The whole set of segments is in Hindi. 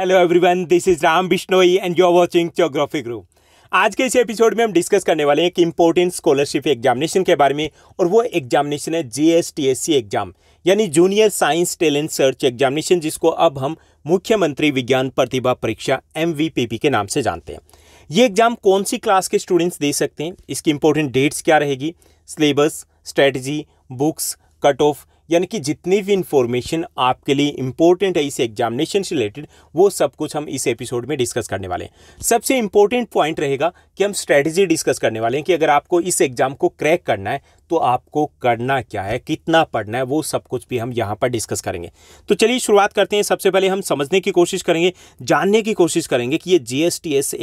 Hello everyone this is Ram Bishnoi and you are watching geography group आज के इस एपिसोड में हम डिस्कस करने वाले हैं एक इम्पोर्टेंट स्कॉलरशिप एग्जामिनेशन के बारे में और वो एग्जामिनेशन है G S T S C exam यानी junior science talent search examination जिसको अब हम मुख्यमंत्री विज्ञान प्रतिभा परीक्षा एम के नाम से जानते हैं ये एग्जाम कौन सी क्लास के स्टूडेंट्स दे सकते हैं इसकी इंपॉर्टेंट डेट्स क्या रहेगी syllabus strategy books cut off यानी कि जितनी भी इन्फॉर्मेशन आपके लिए इंपॉर्टेंट है इस एग्जामिनेशन से रिलेटेड वो सब कुछ हम इस एपिसोड में डिस्कस करने वाले हैं सबसे इंपॉर्टेंट पॉइंट रहेगा कि हम स्ट्रैटेजी डिस्कस करने वाले हैं कि अगर आपको इस एग्जाम को क्रैक करना है तो आपको करना क्या है कितना पढ़ना है वो सब कुछ भी हम यहाँ पर डिस्कस करेंगे तो चलिए शुरुआत करते हैं सबसे पहले हम समझने की कोशिश करेंगे जानने की कोशिश करेंगे कि ये जी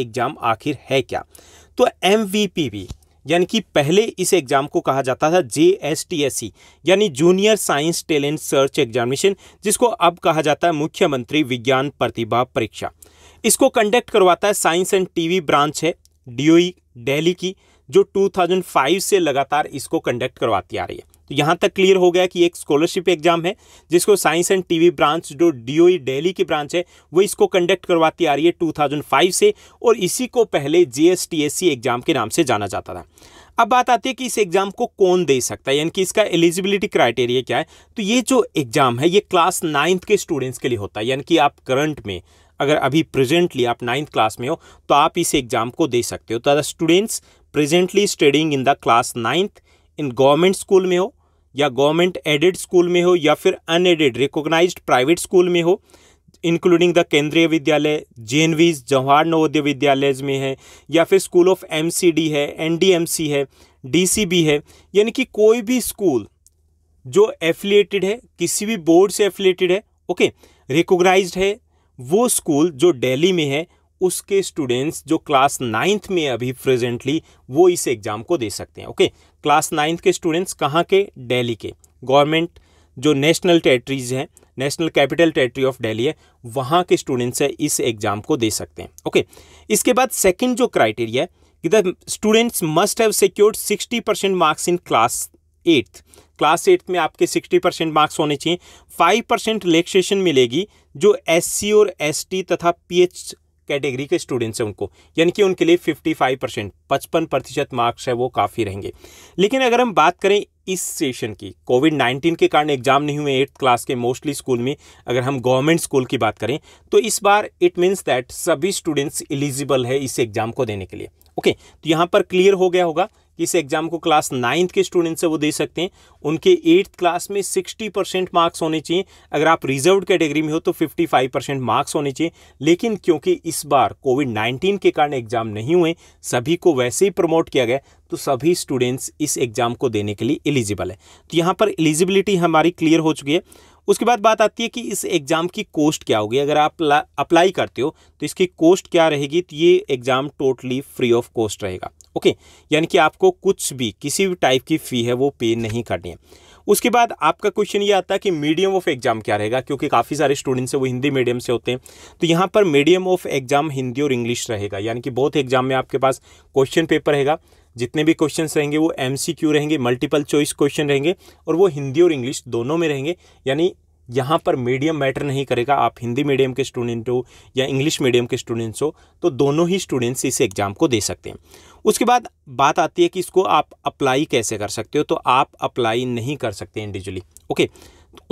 एग्जाम आखिर है क्या तो एम वी यानी कि पहले इस एग्ज़ाम को कहा जाता था J S T S C यानी junior science talent search examination जिसको अब कहा जाता है मुख्यमंत्री विज्ञान प्रतिभा परीक्षा इसको कंडक्ट करवाता है साइंस एंड टीवी ब्रांच है डीओई दिल्ली e, की जो 2005 से लगातार इसको कंडक्ट करवाती आ रही है तो यहाँ तक क्लियर हो गया कि एक स्कॉलरशिप एग्जाम है जिसको साइंस एंड टीवी ब्रांच जो डीओई दिल्ली e की ब्रांच है वो इसको कंडक्ट करवाती आ रही है 2005 से और इसी को पहले जीएसटीएससी एग्जाम के नाम से जाना जाता था अब बात आती है कि इस एग्ज़ाम को कौन दे सकता है यानी कि इसका एलिजिबिलिटी क्राइटेरिया क्या है तो ये जो एग्ज़ाम है ये क्लास नाइन्थ के स्टूडेंट्स के लिए होता है यानी कि आप करंट में अगर अभी प्रेजेंटली आप नाइन्थ क्लास में हो तो आप इस एग्ज़ाम को दे सकते हो तो students presently studying in the class ninth in government school में हो या गवर्नमेंट एडेड स्कूल में हो या फिर अनएडेड रिकॉग्नाइज प्राइवेट स्कूल में हो इंक्लूडिंग द केंद्रीय विद्यालय जे जवाहर नवोदय विद्यालय में है या फिर स्कूल ऑफ एम है एन है डी है यानी कि कोई भी स्कूल जो एफिलिएटेड है किसी भी बोर्ड से एफिलिएटेड है ओके रिकोगनाइज है वो स्कूल जो डेली में है उसके स्टूडेंट्स जो क्लास नाइन्थ में अभी प्रेजेंटली वो इस एग्ज़ाम को दे सकते हैं ओके क्लास नाइन्थ के स्टूडेंट्स कहाँ के डेली के गवर्नमेंट जो नेशनल टेरेटरीज हैं national capital territory of Delhi है वहाँ के स्टूडेंट्स है इस एग्ज़ाम को दे सकते हैं ओके इसके बाद सेकेंड जो क्राइटेरिया है कि the students must have secured sixty percent marks in class eighth class eighth में आपके सिक्सटी परसेंट मार्क्स होने चाहिए फाइव परसेंट रिलेक्सेशन मिलेगी जो एस और एस तथा पी कैटेगरी के स्टूडेंट्स हैं उनको यानी कि उनके लिए 55 परसेंट पचपन प्रतिशत मार्क्स है वो काफ़ी रहेंगे लेकिन अगर हम बात करें इस सेशन की कोविड 19 के कारण एग्जाम नहीं हुए एट्थ क्लास के मोस्टली स्कूल में अगर हम गवर्नमेंट स्कूल की बात करें तो इस बार इट मीन्स दैट सभी स्टूडेंट्स एलिजिबल है इस एग्जाम को देने के लिए ओके okay, तो यहाँ पर क्लियर हो गया होगा इस एग्ज़ाम को क्लास नाइन्थ के स्टूडेंट्स से वो दे सकते हैं उनके एट्थ क्लास में सिक्सटी परसेंट मार्क्स होने चाहिए अगर आप रिजर्व कैटेगरी में हो तो फिफ्टी फाइव परसेंट मार्क्स होने चाहिए लेकिन क्योंकि इस बार कोविड नाइन्टीन के कारण एग्ज़ाम नहीं हुए सभी को वैसे ही प्रमोट किया गया तो सभी स्टूडेंट्स इस एग्ज़ाम को देने के लिए एलिजिबल है तो यहाँ पर एलिजिबिलिटी हमारी क्लियर हो चुकी है उसके बाद बात आती है कि इस एग्ज़ाम की कोस्ट क्या होगी अगर आप अप्लाई करते हो तो इसकी कोस्ट क्या रहेगी तो ये exam totally free of cost रहेगा ओके यानी कि आपको कुछ भी किसी भी टाइप की फ़ी है वो पे नहीं करनी है उसके बाद आपका क्वेश्चन ये आता है कि मीडियम ऑफ एग्जाम क्या रहेगा क्योंकि काफ़ी सारे स्टूडेंट्स हैं वो हिंदी मीडियम से होते हैं तो यहाँ पर मीडियम ऑफ एग्जाम हिंदी और इंग्लिश रहेगा यानी कि बहुत एग्जाम में आपके पास क्वेश्चन पेपर रहेगा जितने भी क्वेश्चंस रहेंगे वो एमसीक्यू रहेंगे मल्टीपल चॉइस क्वेश्चन रहेंगे और वो हिंदी और इंग्लिश दोनों में रहेंगे यानी यहाँ पर मीडियम मैटर नहीं करेगा आप हिंदी मीडियम के स्टूडेंट हो या इंग्लिश मीडियम के स्टूडेंट्स हो तो दोनों ही स्टूडेंट्स इस एग्ज़ाम को दे सकते हैं उसके बाद बात आती है कि इसको आप अप्लाई कैसे कर सकते हो तो आप अप्लाई नहीं कर सकते individually okay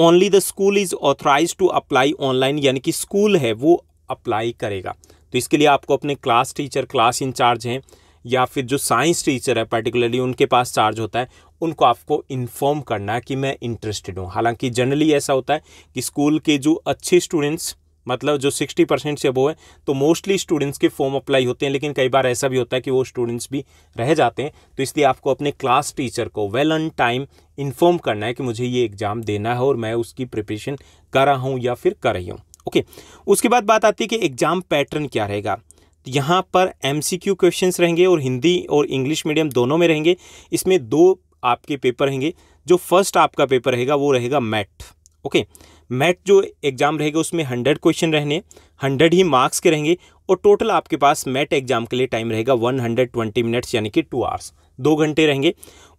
only the school is authorize to apply online यानी कि स्कूल है वो अप्लाई करेगा तो इसके लिए आपको अपने क्लास टीचर क्लास इंचार्ज हैं या फिर जो साइंस टीचर है पर्टिकुलरली उनके पास चार्ज होता है उनको आपको इन्फॉर्म करना है कि मैं इंटरेस्टेड हूँ हालांकि जनरली ऐसा होता है कि स्कूल के जो अच्छे स्टूडेंट्स मतलब जो 60 परसेंट से वो है तो मोस्टली स्टूडेंट्स के फॉर्म अप्लाई होते हैं लेकिन कई बार ऐसा भी होता है कि वो स्टूडेंट्स भी रह जाते हैं तो इसलिए आपको अपने क्लास टीचर को वेल ऑन टाइम इन्फॉर्म करना है कि मुझे ये एग्ज़ाम देना है और मैं उसकी प्रिपरेशन कर रहा हूँ या फिर कर रही हूँ ओके उसके बाद बात आती है कि एग्ज़ाम पैटर्न क्या रहेगा तो यहाँ पर एम सी क्यू क्वेश्चन रहेंगे और हिंदी और इंग्लिश मीडियम दोनों में रहेंगे इसमें दो आपके पेपर रहेंगे जो फर्स्ट आपका पेपर रहेगा वो रहेगा मैट ओके मैट जो एग्ज़ाम रहेगा उसमें हंड्रेड क्वेश्चन रहने हंड्रेड ही मार्क्स के रहेंगे और टोटल आपके पास मैट एग्ज़ाम के लिए टाइम रहेगा वन हंड्रेड ट्वेंटी मिनट्स यानी कि टू आवर्स दो घंटे रहेंगे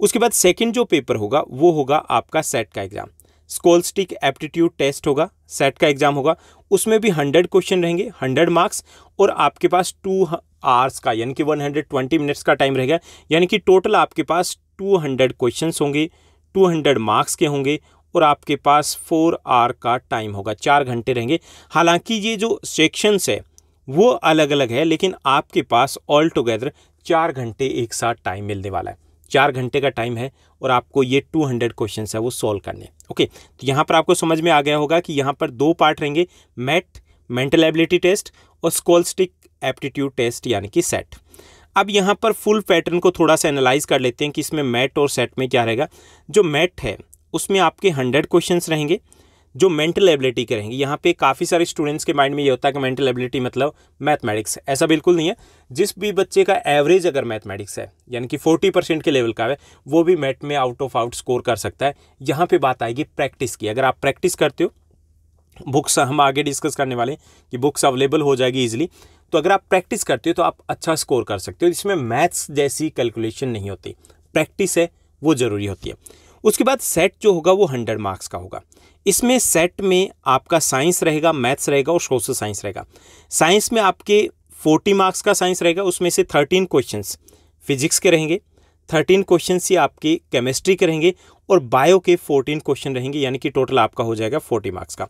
उसके बाद सेकेंड जो पेपर होगा वो होगा आपका सेट का एग्ज़ाम स्कोलस्टिक एप्टीट्यूड टेस्ट होगा सेट का एग्ज़ाम होगा उसमें भी हंड्रेड क्वेश्चन रहेंगे हंड्रेड मार्क्स और आपके पास टू आवर्स का यानी कि वन मिनट्स का टाइम रहेगा यानी कि टोटल आपके पास टू हंड्रेड क्वेश्चन होंगे टू हंड्रेड मार्क्स के होंगे और आपके पास फोर आर का टाइम होगा चार घंटे रहेंगे हालांकि ये जो सेक्शंस है वो अलग अलग है लेकिन आपके पास ऑल टुगेदर चार घंटे एक साथ टाइम मिलने वाला है चार घंटे का टाइम है और आपको ये टू हंड्रेड क्वेश्चन है वो सॉल्व करने ओके तो यहाँ पर आपको समझ में आ गया होगा कि यहाँ पर दो पार्ट रहेंगे मैट मेंटल एबिलिटी टेस्ट और स्कॉलस्टिक एप्टीट्यूड टेस्ट यानी कि सेट अब यहाँ पर फुल पैटर्न को थोड़ा सा एनालाइज कर लेते हैं कि इसमें मैट और सेट में क्या रहेगा जो मैट है उसमें आपके हंड्रेड क्वेश्चन रहेंगे जो मेंटल एबिलिटी के रहेंगे यहाँ पे काफ़ी सारे स्टूडेंट्स के माइंड में ये होता है कि मेंटल एबिलिटी मतलब मैथमेटिक्स ऐसा बिल्कुल नहीं है जिस भी बच्चे का एवरेज अगर मैथमेटिक्स है यानी कि 40 परसेंट के लेवल का है वो भी मैथ में आउट ऑफ आउट स्कोर कर सकता है यहाँ पे बात आएगी प्रैक्टिस की अगर आप प्रैक्टिस करते हो बुक्स हम आगे डिस्कस करने वाले हैं कि बुक्स अवेलेबल हो जाएगी ईजिली तो अगर आप प्रैक्टिस करते हो तो आप अच्छा स्कोर कर सकते हो इसमें मैथ्स जैसी कैलकुलेशन नहीं होती प्रैक्टिस है वो ज़रूरी होती है उसके बाद सेट जो होगा वो हंड्रेड मार्क्स का होगा इसमें सेट में आपका साइंस रहेगा मैथ्स रहेगा और सोशल साइंस रहेगा साइंस में आपके फोर्टी मार्क्स का साइंस रहेगा उसमें से थर्टीन क्वेश्चन फिजिक्स के रहेंगे थर्टीन क्वेश्चन ये आपके केमिस्ट्री के रहेंगे और बायो के फोर्टीन क्वेश्चन रहेंगे यानी कि टोटल आपका हो जाएगा फोर्टी मार्क्स का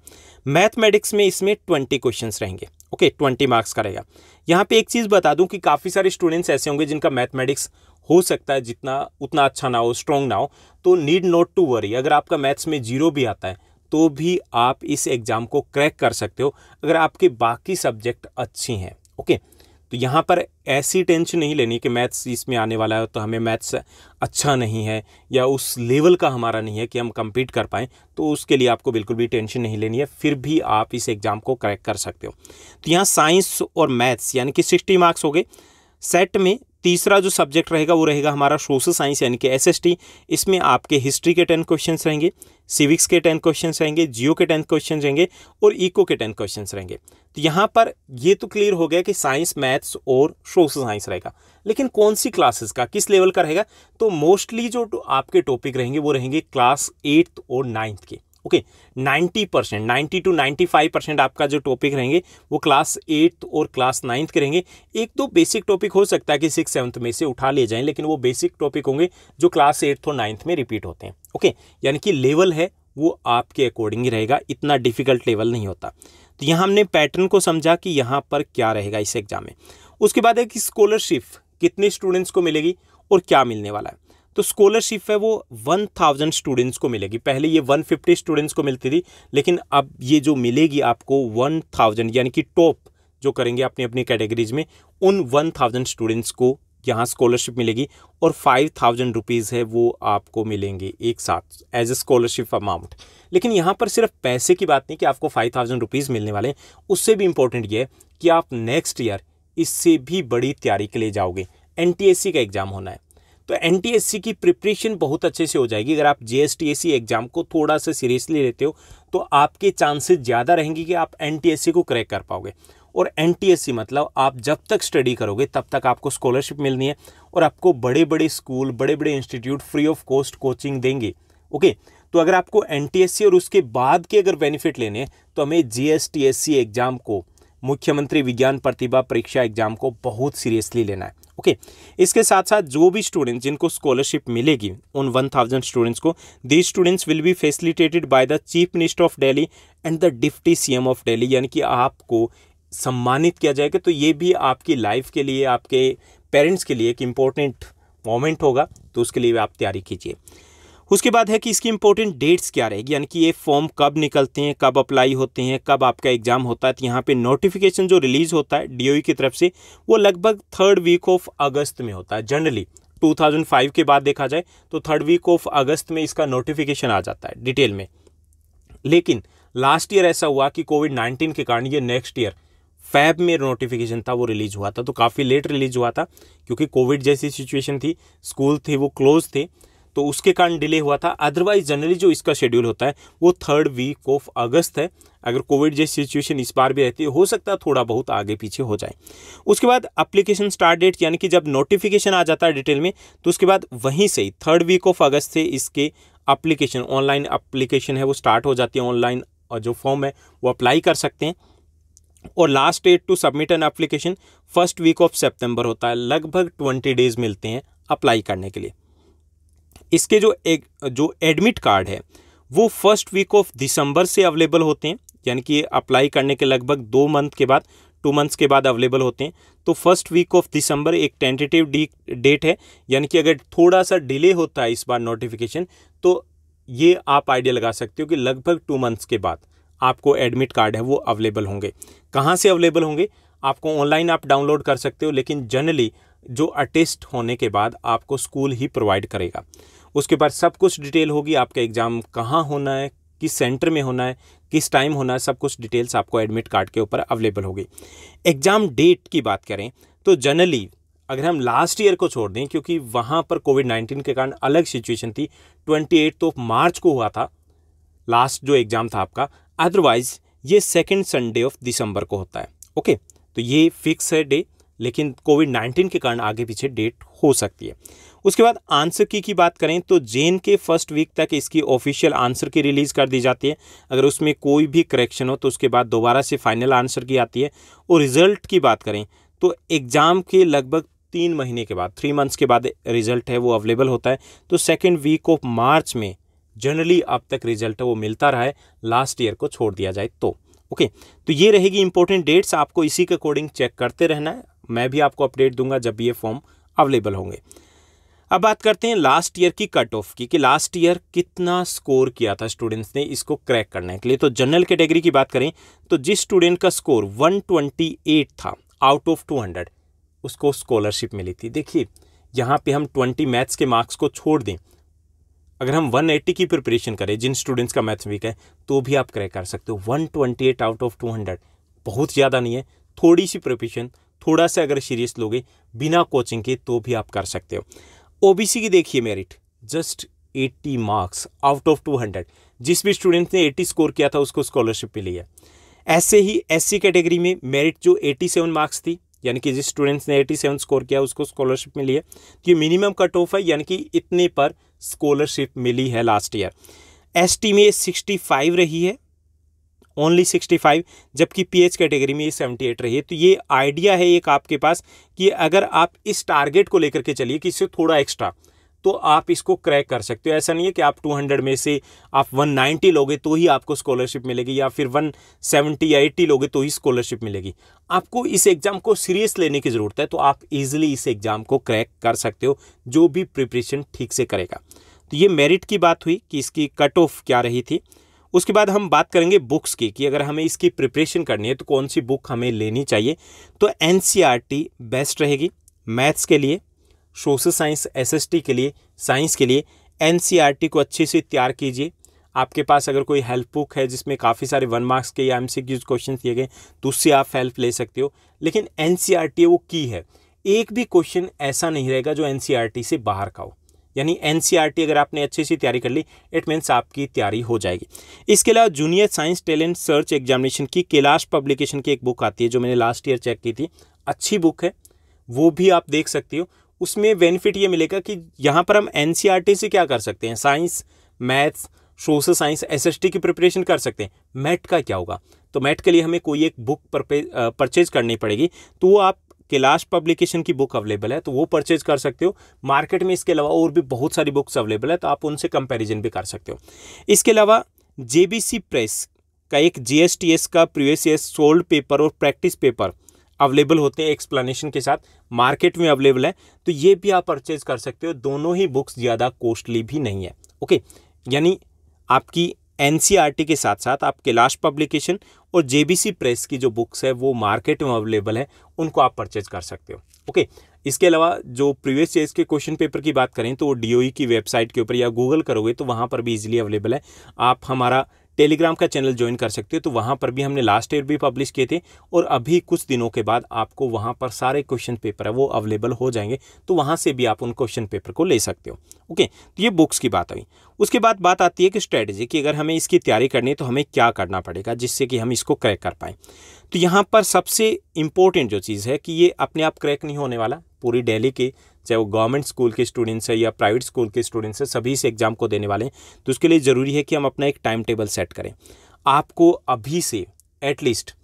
मैथमेटिक्स में इसमें ट्वेंटी क्वेश्चन रहेंगे ओके ट्वेंटी मार्क्स का रहेगा यहाँ पे एक चीज़ बता दूँ कि काफ़ी सारे स्टूडेंट्स ऐसे होंगे जिनका मैथमेटिक्स हो सकता है जितना उतना अच्छा ना हो स्ट्रॉन्ग ना हो तो नीड नॉट टू वरी अगर आपका मैथ्स में जीरो भी आता है तो भी आप इस एग्ज़ाम को क्रैक कर सकते हो अगर आपके बाकी सब्जेक्ट अच्छी हैं ओके okay? तो यहाँ पर ऐसी टेंशन नहीं लेनी कि मैथ्स इसमें आने वाला है तो हमें मैथ्स अच्छा नहीं है या उस लेवल का हमारा नहीं है कि हम कम्पीट कर पाएँ तो उसके लिए आपको बिल्कुल भी टेंशन नहीं लेनी है फिर भी आप इस एग्ज़ाम को क्रैक कर सकते हो तो यहाँ साइंस और मैथ्स यानी कि सिक्सटी मार्क्स हो गए सेट में तीसरा जो सब्जेक्ट रहेगा वो रहेगा हमारा सोशल साइंस यानी कि एसएसटी इसमें आपके हिस्ट्री के टेन क्वेश्चन रहेंगे सिविक्स के टेन क्वेश्चन रहेंगे जियो के टेन क्वेश्चन रहेंगे और इको के टेन क्वेश्चन रहेंगे तो यहाँ पर ये तो क्लियर हो गया कि साइंस मैथ्स और सोशल साइंस रहेगा लेकिन कौन सी क्लासेस का किस लेवल का रहेगा तो मोस्टली जो आपके टॉपिक रहेंगे वो रहेंगे क्लास एट्थ और नाइन्थ के okay ninety percent ninety to ninety five percent आपका जो टॉपिक रहेंगे वो क्लास एट्थ और क्लास नाइन्थ के रहेंगे एक दो बेसिक टॉपिक हो सकता है कि सिक्स सेवन्थ में से उठा लिए जाएं लेकिन वो बेसिक टॉपिक होंगे जो क्लास एट्थ और नाइन्थ में रिपीट होते हैं ओके यानी कि लेवल है वो आपके अकॉर्डिंग ही रहेगा इतना डिफिकल्ट लेवल नहीं होता तो यहाँ हमने पैटर्न को समझा कि यहाँ पर क्या रहेगा इस एग्जाम में उसके बाद एक स्कॉलरशिप कितने स्टूडेंट्स को मिलेगी और क्या मिलने वाला है तो स्कॉलरशिप है वो वन थाउजेंड स्टूडेंट्स को मिलेगी पहले ये वन फिफ्टी स्टूडेंट्स को मिलती थी लेकिन अब ये जो मिलेगी आपको वन थाउजेंड यानी कि टॉप जो करेंगे अपनी अपनी कैटेगरीज में उन वन थाउजेंड स्टूडेंट्स को यहाँ स्कॉलरशिप मिलेगी और फाइव थाउजेंड रुपीज़ है वो आपको मिलेंगे एक साथ एज ए स्कॉलरशिप अमाउंट लेकिन यहाँ पर सिर्फ पैसे की बात नहीं कि आपको फाइव थाउजेंड रुपीज़ मिलने वाले हैं उससे भी इम्पोर्टेंट ये है कि आप नेक्स्ट ईयर इससे भी बड़ी तैयारी के लिए जाओगे एन का एग्ज़ाम होना है तो एन की प्रिपरेशन बहुत अच्छे से हो जाएगी अगर आप जे एग्ज़ाम को थोड़ा सा सीरियसली लेते हो तो आपके चांसेस ज़्यादा रहेंगे कि आप एन को क्रैक कर पाओगे और एन मतलब आप जब तक स्टडी करोगे तब तक आपको स्कॉलरशिप मिलनी है और आपको बड़े बड़े स्कूल बड़े बड़े institute free of cost coaching देंगे ओके तो अगर आपको एन और उसके बाद के अगर बेनिफिट लेने हैं तो हमें जे एग्ज़ाम को मुख्यमंत्री विज्ञान प्रतिभा परीक्षा एग्ज़ाम को बहुत सीरियसली लेना है ओके इसके साथ साथ जो भी स्टूडेंट्स जिनको स्कॉलरशिप मिलेगी उन वन थाउजेंड स्टूडेंट्स को the students will be facilitated by the chief minister of Delhi and the deputy CM of Delhi यानी कि आपको सम्मानित किया जाएगा तो ये भी आपकी लाइफ के लिए आपके पेरेंट्स के लिए एक इम्पोर्टेंट मोमेंट होगा तो उसके लिए आप तैयारी कीजिए उसके बाद है कि इसकी इंपॉर्टेंट डेट्स क्या रहेगी यानी कि ये फॉर्म कब निकलते हैं कब अप्लाई होते हैं कब आपका एग्जाम होता है तो यहाँ पे नोटिफिकेशन जो रिलीज होता है डीओई e की तरफ से वो लगभग थर्ड वीक ऑफ अगस्त में होता है जनरली 2005 के बाद देखा जाए तो थर्ड वीक ऑफ अगस्त में इसका नोटिफिकेशन आ जाता है डिटेल में लेकिन लास्ट ईयर ऐसा हुआ कि कोविड नाइन्टीन के कारण ये नेक्स्ट ईयर फैब में नोटिफिकेशन था वो रिलीज हुआ था तो काफ़ी लेट रिलीज हुआ था क्योंकि कोविड जैसी सिचुएशन थी स्कूल थे वो क्लोज थे तो उसके कारण डिले हुआ था अदरवाइज जनरली जो इसका शेड्यूल होता है वो थर्ड वीक ऑफ अगस्त है अगर कोविड जैसी सिचुएशन इस बार भी रहती है हो सकता है थोड़ा बहुत आगे पीछे हो जाए उसके बाद अप्लीकेशन स्टार्ट डेट यानी कि जब नोटिफिकेशन आ जाता है डिटेल में तो उसके बाद वहीं से ही थर्ड वीक ऑफ अगस्त से इसके अप्लीकेशन ऑनलाइन अप्लीकेशन है वो स्टार्ट हो जाती है ऑनलाइन जो फॉर्म है वो अप्लाई कर सकते हैं और last date to submit an application first week of सितंबर होता है लगभग ट्वेंटी डेज मिलते हैं अप्लाई करने के लिए इसके जो एक जो एडमिट कार्ड है वो फर्स्ट वीक ऑफ दिसंबर से अवेलेबल होते हैं यानी कि अप्लाई करने के लगभग दो मंथ के बाद टू मंथ्स के बाद अवेलेबल होते हैं तो फर्स्ट वीक ऑफ दिसंबर एक टेंटेटिव डेट है यानी कि अगर थोड़ा सा डिले होता है इस बार नोटिफिकेशन तो ये आप आइडिया लगा सकते हो कि लगभग टू मंथ्स के बाद आपको एडमिट कार्ड है वो अवेलेबल होंगे कहाँ से अवेलेबल होंगे आपको ऑनलाइन आप डाउनलोड कर सकते हो लेकिन जनरली जो अटेस्ट होने के बाद आपको स्कूल ही प्रोवाइड करेगा उसके बाद सब कुछ डिटेल होगी आपका एग्ज़ाम कहाँ होना है किस सेंटर में होना है किस टाइम होना है सब कुछ डिटेल्स आपको एडमिट कार्ड के ऊपर अवेलेबल होगी एग्ज़ाम डेट की बात करें तो जनरली अगर हम लास्ट ईयर को छोड़ दें क्योंकि वहाँ पर कोविड नाइन्टीन के कारण अलग सिचुएशन थी ट्वेंटी एट ऑफ मार्च को हुआ था लास्ट जो एग्ज़ाम था आपका अदरवाइज़ ये सेकेंड संडे ऑफ दिसंबर को होता है ओके तो ये फिक्स है डे लेकिन कोविड नाइन्टीन के कारण आगे पीछे डेट हो सकती है उसके बाद आंसर की की बात करें तो जेन के फर्स्ट वीक तक इसकी ऑफिशियल आंसर की रिलीज़ कर दी जाती है अगर उसमें कोई भी करेक्शन हो तो उसके बाद दोबारा से फाइनल आंसर की आती है और रिज़ल्ट की बात करें तो एग्ज़ाम के लगभग तीन महीने के बाद थ्री मंथ्स के बाद रिज़ल्ट है वो अवेलेबल होता है तो सेकेंड वीक ऑफ मार्च में जनरली अब तक रिजल्ट वो मिलता रहा है लास्ट ईयर को छोड़ दिया जाए तो ओके okay, तो ये रहेगी इंपॉर्टेंट डेट्स आपको इसी के अकॉर्डिंग चेक करते रहना है मैं भी आपको अपडेट दूंगा जब भी ये फॉर्म अवेलेबल होंगे अब बात करते हैं लास्ट ईयर की कट ऑफ की कि लास्ट ईयर कितना स्कोर किया था स्टूडेंट्स ने इसको क्रैक करने के लिए तो जनरल कैटेगरी की बात करें तो जिस स्टूडेंट का स्कोर 128 था आउट ऑफ 200 उसको स्कॉलरशिप मिली थी देखिए यहाँ पे हम 20 मैथ्स के मार्क्स को छोड़ दें अगर हम 180 की प्रिपरेशन करें जिन स्टूडेंट्स का मैथ्स वीक है तो भी आप क्रैक कर सकते हो वन आउट ऑफ टू बहुत ज़्यादा नहीं है थोड़ी सी प्रिपरेशन थोड़ा सा अगर सीरियस लोगे बिना कोचिंग के तो भी आप कर सकते हो ओबीसी की देखिए merit just 80 marks out of 200 जिस भी स्टूडेंट ने 80 स्कोर किया था उसको स्कॉलरशिप मिली है ऐसे ही एससी कैटेगरी में मेरिट जो 87 मार्क्स थी यानी कि जिस स्टूडेंट्स ने 87 स्कोर किया उसको स्कॉलरशिप मिली है तो ये मिनिमम कट ऑफ है यानी कि इतने पर स्कॉलरशिप मिली है लास्ट ईयर एस में 65 रही है ओनली सिक्सटी फाइव जबकि पीएच कैटेगरी में ये सेवेंटी एट रही है तो ये आइडिया है एक आपके पास कि अगर आप इस टारगेट को लेकर के चलिए कि इससे थोड़ा एक्स्ट्रा तो आप इसको क्रैक कर सकते हो ऐसा नहीं है कि आप 200 में से आप 190 लोगे तो ही आपको स्कॉलरशिप मिलेगी या फिर 170 या 80 लोगे तो ही स्कॉलरशिप मिलेगी आपको इस एग्ज़ाम को सीरियस लेने की ज़रूरत है तो आप इजीली इस एग्ज़ाम को क्रैक कर सकते हो जो भी प्रिपरेशन ठीक से करेगा तो ये मेरिट की बात हुई कि इसकी कट ऑफ क्या रही थी उसके बाद हम बात करेंगे बुक्स की कि अगर हमें इसकी प्रिपरेशन करनी है तो कौन सी बुक हमें लेनी चाहिए तो एन e बेस्ट रहेगी मैथ्स के लिए सोशल साइंस एसएसटी के लिए साइंस के लिए एन e को अच्छे से तैयार कीजिए आपके पास अगर कोई हेल्प बुक है जिसमें काफ़ी सारे वन मार्क्स के या एम सी क्वेश्चन दिए गए तो उससे आप हेल्प ले सकते हो लेकिन एन e वो की है एक भी क्वेश्चन ऐसा नहीं रहेगा जो एन से बाहर का हो यानी एन e अगर आपने अच्छी सी तैयारी कर ली इट मीन्स आपकी तैयारी हो जाएगी इसके अलावा junior science talent search examination की कैलाश पब्लिकेशन की एक बुक आती है जो मैंने लास्ट ईयर चेक की थी अच्छी बुक है वो भी आप देख सकती हो उसमें बेनिफिट ये मिलेगा कि यहाँ पर हम एन e से क्या कर सकते हैं science maths social science T की प्रिपरेशन कर सकते हैं मैट का क्या होगा तो मैट के लिए हमें कोई एक बुक परचेज करनी पड़ेगी तो वो आप कैलाश पब्लिकेशन की बुक अवेलेबल है तो वो परचेज कर सकते हो मार्केट में इसके अलावा और भी बहुत सारी बुक्स अवेलेबल है तो आप उनसे कंपेरिजन भी कर सकते हो इसके अलावा जे प्रेस का एक जी का प्रीवियस ईयर सोल्ड पेपर और प्रैक्टिस पेपर अवेलेबल होते हैं एक्सप्लेनेशन के साथ मार्केट में अवेलेबल है तो ये भी आप परचेज कर सकते हो दोनों ही बुक्स ज़्यादा कॉस्टली भी नहीं है ओके यानी आपकी एन के साथ साथ आप कैलाश पब्लिकेशन और जे प्रेस की जो बुक्स है वो मार्केट में अवेलेबल है उनको आप परचेज कर सकते हो ओके इसके अलावा जो प्रीवियस ईयर के क्वेश्चन पेपर की बात करें तो वो डी की वेबसाइट के ऊपर या गूगल करोगे तो वहाँ पर भी इजीली अवेलेबल है आप हमारा टेलीग्राम का चैनल ज्वाइन कर सकते हो तो वहाँ पर भी हमने लास्ट ईयर भी पब्लिश किए थे और अभी कुछ दिनों के बाद आपको वहाँ पर सारे क्वेश्चन पेपर है वो अवेलेबल हो जाएंगे तो वहाँ से भी आप उन क्वेश्चन पेपर को ले सकते हो ओके तो ये बुक्स की बात हुई उसके बाद बात आती है कि स्ट्रैटेजी की अगर हमें इसकी तैयारी करनी है तो हमें क्या करना पड़ेगा जिससे कि हम इसको क्रैक कर पाएँ तो यहाँ पर सबसे इम्पोर्टेंट जो चीज़ है कि ये अपने आप क्रैक नहीं होने वाला पूरी डेली के चाहे वो गवर्नमेंट स्कूल के स्टूडेंट्स है या प्राइवेट स्कूल के स्टूडेंट्स है सभी इस एग्ज़ाम को देने वाले हैं तो उसके लिए ज़रूरी है कि हम अपना एक टाइम टेबल सेट करें आपको अभी से एटलीस्ट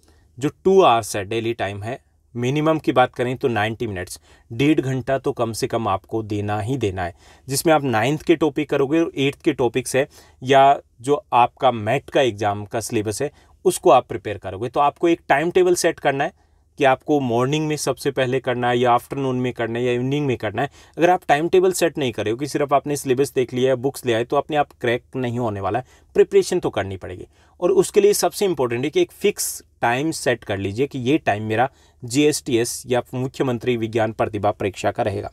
जो टू आवर्स है डेली टाइम है मिनिमम की बात करें तो 90 मिनट्स डेढ़ घंटा तो कम से कम आपको देना ही देना है जिसमें आप नाइन्थ के टॉपिक करोगे और एट्थ के टॉपिक्स है या जो आपका मैट का एग्ज़ाम का सिलेबस है उसको आप प्रिपेयर करोगे तो आपको एक टाइम टेबल सेट करना है कि आपको मॉर्निंग में सबसे पहले करना है या आफ्टरनून में करना है या इवनिंग में करना है अगर आप टाइम टेबल सेट नहीं रहे हो कि सिर्फ आपने सिलेबस देख लिया है बुक्स लिया है तो अपने आप क्रैक नहीं होने वाला है प्रिपरेशन तो करनी पड़ेगी और उसके लिए सबसे इंपॉर्टेंट है कि एक फिक्स टाइम सेट कर लीजिए कि ये टाइम मेरा जी या मुख्यमंत्री विज्ञान प्रतिभा परीक्षा का रहेगा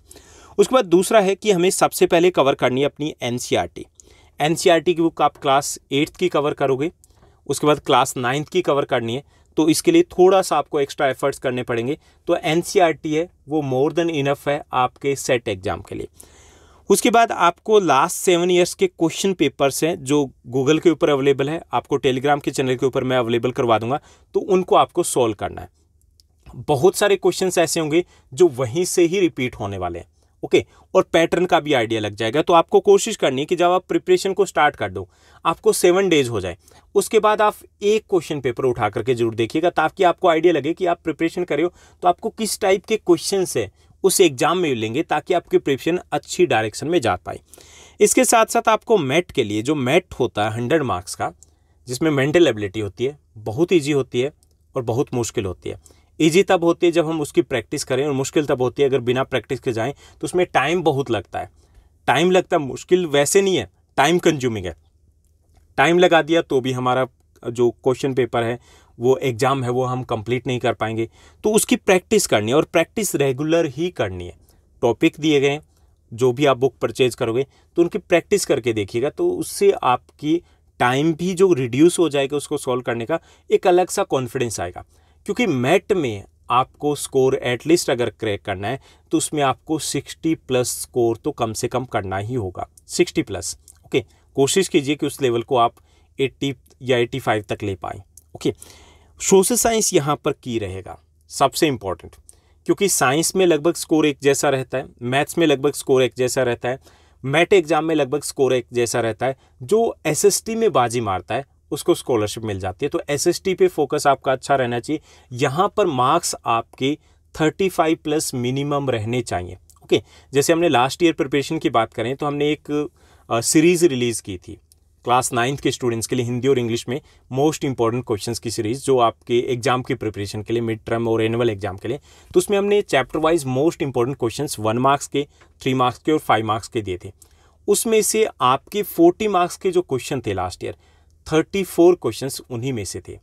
उसके बाद दूसरा है कि हमें सबसे पहले कवर करनी है अपनी एन एन e e की बुक आप क्लास एट्थ की कवर करोगे उसके बाद क्लास नाइन्थ की कवर करनी है तो इसके लिए थोड़ा सा आपको एक्स्ट्रा एफर्ट्स करने पड़ेंगे तो एन e है वो मोर देन इनफ है आपके सेट एग्ज़ाम के लिए उसके बाद आपको लास्ट सेवन ईयर्स के क्वेश्चन पेपर्स हैं जो गूगल के ऊपर अवेलेबल है आपको टेलीग्राम के चैनल के ऊपर मैं अवेलेबल करवा दूंगा तो उनको आपको सॉल्व करना है बहुत सारे क्वेश्चंस ऐसे होंगे जो वहीं से ही रिपीट होने वाले हैं ओके और पैटर्न का भी आइडिया लग जाएगा तो आपको कोशिश करनी है कि जब आप प्रिपरेशन को स्टार्ट कर दो आपको सेवन डेज हो जाए उसके बाद आप एक क्वेश्चन पेपर उठा करके जरूर देखिएगा ताकि आपको आइडिया लगे कि आप प्रिपरेशन करे हो तो आपको किस टाइप के क्वेश्चन है उस एग्जाम में लेंगे ताकि आपकी प्रिपरेशन अच्छी डायरेक्शन में जा पाए इसके साथ साथ आपको मैट के लिए जो मैट होता है हंड्रेड मार्क्स का जिसमें मेंटल एबिलिटी होती है बहुत ईजी होती है और बहुत मुश्किल होती है ईजी तब होती है जब हम उसकी प्रैक्टिस करें और मुश्किल तब होती है अगर बिना प्रैक्टिस के जाएँ तो उसमें टाइम बहुत लगता है टाइम लगता है मुश्किल वैसे नहीं है टाइम कंज्यूमिंग है टाइम लगा दिया तो भी हमारा जो क्वेश्चन पेपर है वो एग्ज़ाम है वो हम कंप्लीट नहीं कर पाएंगे तो उसकी प्रैक्टिस करनी है और प्रैक्टिस रेगुलर ही करनी है टॉपिक दिए गए जो भी आप बुक परचेज करोगे तो उनकी प्रैक्टिस करके देखिएगा तो उससे आपकी टाइम भी जो रिड्यूस हो जाएगा उसको सॉल्व करने का एक अलग सा कॉन्फिडेंस आएगा क्योंकि मैट में आपको स्कोर एटलीस्ट अगर क्रैक करना है तो उसमें आपको 60 प्लस स्कोर तो कम से कम करना ही होगा 60 प्लस ओके कोशिश कीजिए कि उस लेवल को आप 80 या 85 तक ले पाएँ ओके सोशल साइंस यहाँ पर की रहेगा सबसे इम्पॉर्टेंट क्योंकि साइंस में लगभग स्कोर एक जैसा रहता है मैथ्स में लगभग स्कोर एक जैसा रहता है मैट एग्जाम में लगभग स्कोर एक जैसा रहता है जो एसएसटी में बाजी मारता है उसको स्कॉलरशिप मिल जाती है तो एस एस टी पे फोकस आपका अच्छा रहना चाहिए यहाँ पर मार्क्स आपके थर्टी फाइव प्लस मिनिमम रहने चाहिए ओके जैसे हमने लास्ट ईयर प्रिपरेशन की बात करें तो हमने एक सीरीज़ रिलीज़ की थी क्लास नाइन्थ के स्टूडेंट्स के लिए हिंदी और इंग्लिश में मोस्ट इंपॉर्टेंट क्वेश्चंस की सीरीज़ जो आपके एग्जाम की प्रिपरेशन के लिए मिड टर्म और एनुअल एग्जाम के लिए तो उसमें हमने chapter wise most important questions one marks के थ्री मार्क्स के और फाइव मार्क्स के दिए थे उसमें से आपके फोर्टी मार्क्स के जो क्वेश्चन थे last year thirty four question उन्हीं में से थे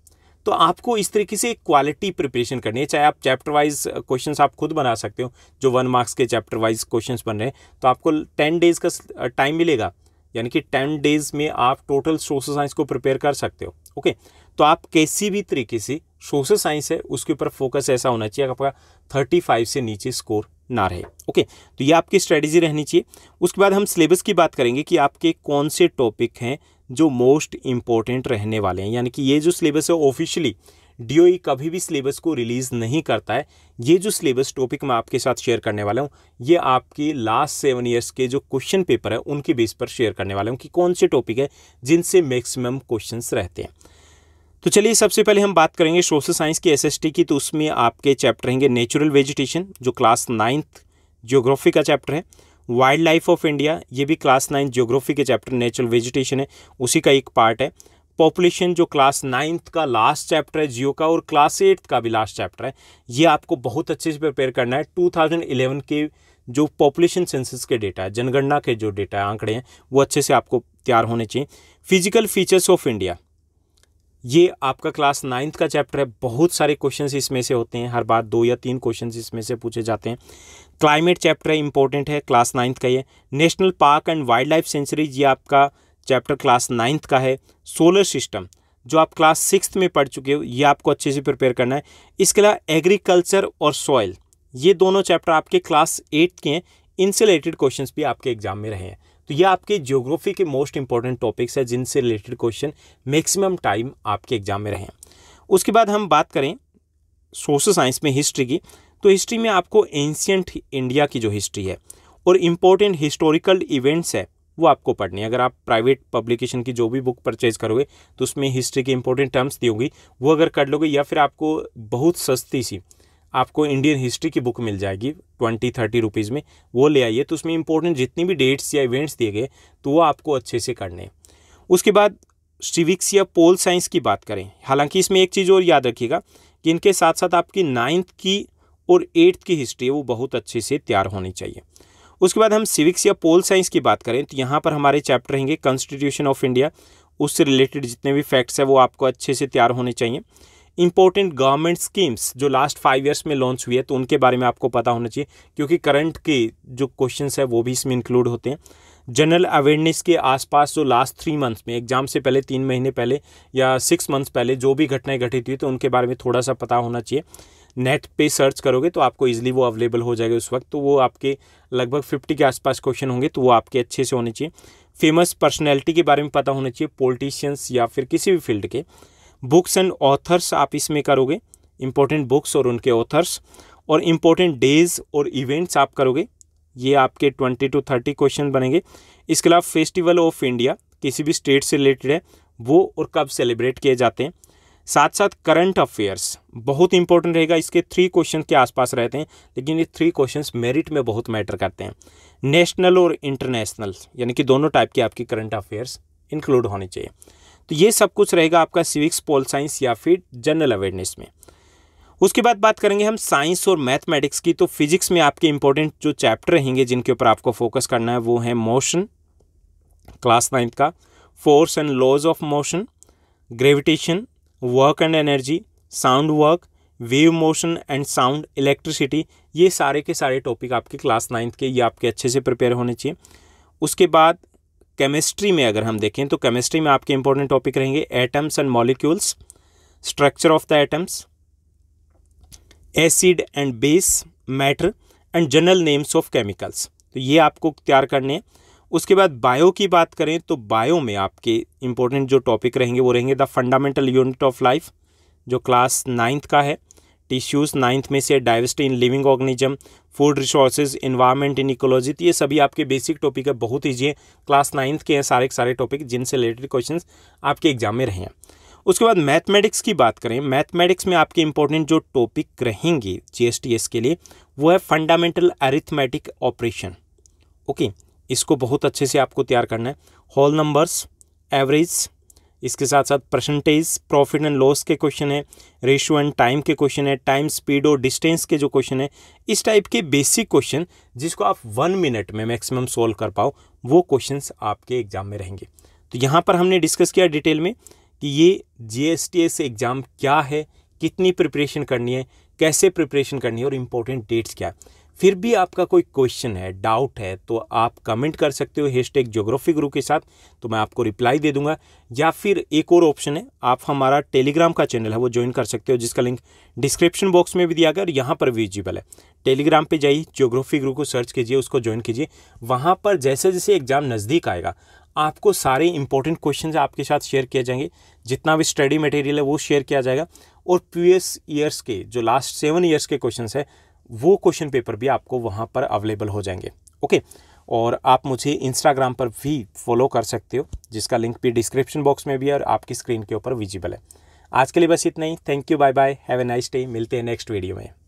तो आपको इस तरीके से क्वालिटी प्रिपरेशन करनी है चाहे आप चैप्टर वाइज क्वेश्चन आप खुद बना सकते हो जो वन मार्क्स के चैप्टर वाइज क्वेश्चन बन रहे हैं तो आपको टेन डेज़ का टाइम मिलेगा यानी कि टेन डेज़ में आप टोटल सोशल साइंस को प्रिपेयर कर सकते हो ओके तो आप किसी भी तरीके से सोशल साइंस है उसके ऊपर फोकस ऐसा होना चाहिए आपका थर्टी फाइव से नीचे स्कोर ना रहे ओके तो ये आपकी स्ट्रेटजी रहनी चाहिए उसके बाद हम सिलेबस की बात करेंगे कि आपके कौन से टॉपिक हैं जो मोस्ट इम्पोर्टेंट रहने वाले हैं यानी कि ये जो सिलेबस है ऑफिशियली डी e कभी भी सिलेबस को रिलीज़ नहीं करता है ये जो सिलेबस टॉपिक मैं आपके साथ शेयर करने वाला हूँ ये आपके लास्ट सेवन ईयर्स के जो क्वेश्चन पेपर है उनके बेस पर शेयर करने वाला हूँ कि कौन से टॉपिक है जिनसे मैक्सिमम क्वेश्चन रहते हैं तो चलिए सबसे पहले हम बात करेंगे सोशल साइंस की एस की तो उसमें आपके चैप्टर रहेंगे नेचुरल वेजिटेशन जो क्लास नाइन्थ जियोग्राफी का चैप्टर है वाइल्ड लाइफ ऑफ इंडिया ये भी क्लास नाइन ज्योग्राफी के चैप्टर नेचुरल वेजिटेशन है उसी का एक पार्ट है पॉपुलेशन जो क्लास नाइन्थ का लास्ट चैप्टर है जियो का और क्लास एट्थ का भी लास्ट चैप्टर है ये आपको बहुत अच्छे से प्रिपेयर करना है 2011 के जो पॉपुलेशन सेंसिस के डेटा है जनगणना के जो डेटा है आंकड़े हैं वो अच्छे से आपको तैयार होने चाहिए फिजिकल फीचर्स ऑफ इंडिया ये आपका क्लास नाइन्थ का चैप्टर है बहुत सारे क्वेश्चंस इसमें से होते हैं हर बार दो या तीन क्वेश्चंस इसमें से पूछे जाते हैं क्लाइमेट चैप्टर है इंपॉर्टेंट है क्लास नाइन्थ का ये national park and wild life sanctuaries ये आपका चैप्टर क्लास नाइन्थ का है सोलर सिस्टम जो आप क्लास सिक्स में पढ़ चुके हो ये आपको अच्छे से प्रिपेयर करना है इसके अलावा एग्रीकल्चर और सॉयल ये दोनों चैप्टर आपके क्लास एट के हैं इनसे रिलेटेड क्वेश्चन भी आपके एग्जाम में रहे हैं तो ये आपके ज्योग्राफी के मोस्ट इंपॉर्टेंट टॉपिक्स है जिनसे रिलेटेड क्वेश्चन मैक्सिमम टाइम आपके एग्जाम में रहें उसके बाद हम बात करें सोशल साइंस में हिस्ट्री की तो हिस्ट्री में आपको एंशियंट इंडिया की जो हिस्ट्री है और इम्पोर्टेंट हिस्टोरिकल इवेंट्स है वो आपको पढ़नी है अगर आप प्राइवेट पब्लिकेशन की जो भी बुक परचेज करोगे तो उसमें हिस्ट्री के इंपॉर्टेंट टर्म्स दी होगी वो अगर कर लोगे या फिर आपको बहुत सस्ती सी आपको इंडियन हिस्ट्री की बुक मिल जाएगी ट्वेंटी थर्टी रुपीज़ में वो ले आइए तो उसमें इंपॉर्टेंट जितनी भी डेट्स या इवेंट्स दिए गए तो वो आपको अच्छे से करने हैं उसके बाद सिविक्स या पोल साइंस की बात करें हालांकि इसमें एक चीज़ और याद रखिएगा कि इनके साथ साथ आपकी नाइन्थ की और एट्थ की हिस्ट्री वो बहुत अच्छे से तैयार होनी चाहिए उसके बाद हम सिविक्स या पोल साइंस की बात करें तो यहाँ पर हमारे चैप्टर रहेंगे कॉन्स्टिट्यूशन ऑफ इंडिया उससे रिलेटेड जितने भी फैक्ट्स हैं वो आपको अच्छे से तैयार होने चाहिए इंपॉर्टेंट गवर्नमेंट स्कीम्स जो लास्ट फाइव ईयर्स में लॉन्च हुई है तो उनके बारे में आपको पता होना चाहिए क्योंकि करंट के जो क्वेश्चन है वो भी इसमें इंक्लूड होते हैं जनरल अवेयरनेस के आसपास जो लास्ट थ्री मंथ्स में एग्जाम से पहले तीन महीने पहले या सिक्स मंथ्स पहले जो भी घटनाएं घटित हुई तो उनके बारे में थोड़ा सा पता होना चाहिए नेट पे सर्च करोगे तो आपको इजीली वो अवेलेबल हो जाएगा उस वक्त तो वो आपके लगभग फिफ्टी के आसपास क्वेश्चन होंगे तो वो आपके अच्छे से होने चाहिए फेमस पर्सनैलिटी के बारे में पता होना चाहिए पॉलिटिशियंस या फिर किसी भी फील्ड के बुक्स एंड ऑथर्स आप इसमें करोगे इम्पोर्टेंट बुक्स और उनके ऑथर्स और इम्पोर्टेंट डेज और इवेंट्स आप करोगे ये आपके ट्वेंटी टू थर्टी क्वेश्चन बनेंगे इसके अलावा फेस्टिवल ऑफ इंडिया किसी भी स्टेट से रिलेटेड है वो और कब सेलिब्रेट किए जाते हैं साथ साथ करंट अफेयर्स बहुत इंपॉर्टेंट रहेगा इसके थ्री क्वेश्चन के आसपास रहते हैं लेकिन ये थ्री क्वेश्चन मेरिट में बहुत मैटर करते हैं नेशनल और इंटरनेशनल यानी कि दोनों टाइप के आपके करंट अफेयर्स इंक्लूड होने चाहिए तो ये सब कुछ रहेगा आपका सिविक्स पोल साइंस या फिर जनरल अवेयरनेस में उसके बाद बात करेंगे हम साइंस और मैथमेटिक्स की तो फिजिक्स में आपके इंपॉर्टेंट जो चैप्टर रहेंगे जिनके ऊपर आपको फोकस करना है वो है मोशन क्लास नाइन्थ का force and laws of motion gravitation work and energy sound work wave motion and sound electricity ये सारे के सारे टॉपिक आपके क्लास नाइन्थ के ये आपके अच्छे से प्रिपेयर होने चाहिए उसके बाद केमिस्ट्री में अगर हम देखें तो केमिस्ट्री में आपके इंपॉर्टेंट टॉपिक रहेंगे atoms and molecules structure of the atoms acid and base matter and general names of chemicals तो ये आपको तैयार करने हैं उसके बाद बायो की बात करें तो बायो में आपके इंपॉर्टेंट जो टॉपिक रहेंगे वो रहेंगे the fundamental unit of life जो क्लास नाइन्थ का है टिश्यूज नाइन्थ में से diversity in living organism food resources environment in ecology तो ये सभी आपके बेसिक टॉपिक है बहुत ईजी है क्लास नाइन्थ के हैं सारे सारे टॉपिक जिनसे रिलेटेड क्वेश्चन आपके एग्जाम में रहे हैं उसके बाद मैथमेटिक्स की बात करें मैथमेटिक्स में आपके इंपॉर्टेंट जो टॉपिक रहेंगे जी के लिए वो है फंडामेंटल अरिथमेटिक ऑपरेशन ओके इसको बहुत अच्छे से आपको तैयार करना है होल नंबर्स एवरेज इसके साथ साथ परसेंटेज प्रॉफिट एंड लॉस के क्वेश्चन है रेशो एंड टाइम के क्वेश्चन है टाइम स्पीड और डिस्टेंस के जो क्वेश्चन है इस टाइप के बेसिक क्वेश्चन जिसको आप वन मिनट में मैक्सिमम सॉल्व कर पाओ वो क्वेश्चन आपके एग्जाम में रहेंगे तो यहाँ पर हमने डिस्कस किया डिटेल में कि ये जी एस एग्ज़ाम क्या है कितनी प्रिपरेशन करनी है कैसे प्रिपरेशन करनी है और इम्पोर्टेंट डेट्स क्या है फिर भी आपका कोई क्वेश्चन है डाउट है तो आप कमेंट कर सकते हो हेस्ट टैग जोग्राफी गुरु के साथ तो मैं आपको रिप्लाई दे दूंगा या फिर एक और ऑप्शन है आप हमारा टेलीग्राम का चैनल है वो ज्वाइन कर सकते हो जिसका लिंक डिस्क्रिप्शन बॉक्स में भी दिया गया और यहाँ पर विजिबल है टेलीग्राम पे जाइए ज्योग्राफी गुरु को सर्च कीजिए उसको ज्वाइन कीजिए वहाँ पर जैसे जैसे एग्जाम नज़दीक आएगा आपको सारे इंपॉर्टेंट क्वेश्चन आपके साथ शेयर किए जाएंगे जितना भी स्टडी मटेरियल है वो शेयर किया जाएगा और प्रीवियस ईयर्स के जो लास्ट सेवन ईयर्स के क्वेश्चन है वो क्वेश्चन पेपर भी आपको वहाँ पर अवेलेबल हो जाएंगे ओके और आप मुझे इंस्टाग्राम पर भी फॉलो कर सकते हो जिसका लिंक भी डिस्क्रिप्शन बॉक्स में भी है और आपकी स्क्रीन के ऊपर विजिबल है आज के लिए बस इतना ही thank you bye bye have a nice day मिलते हैं नेक्स्ट वीडियो में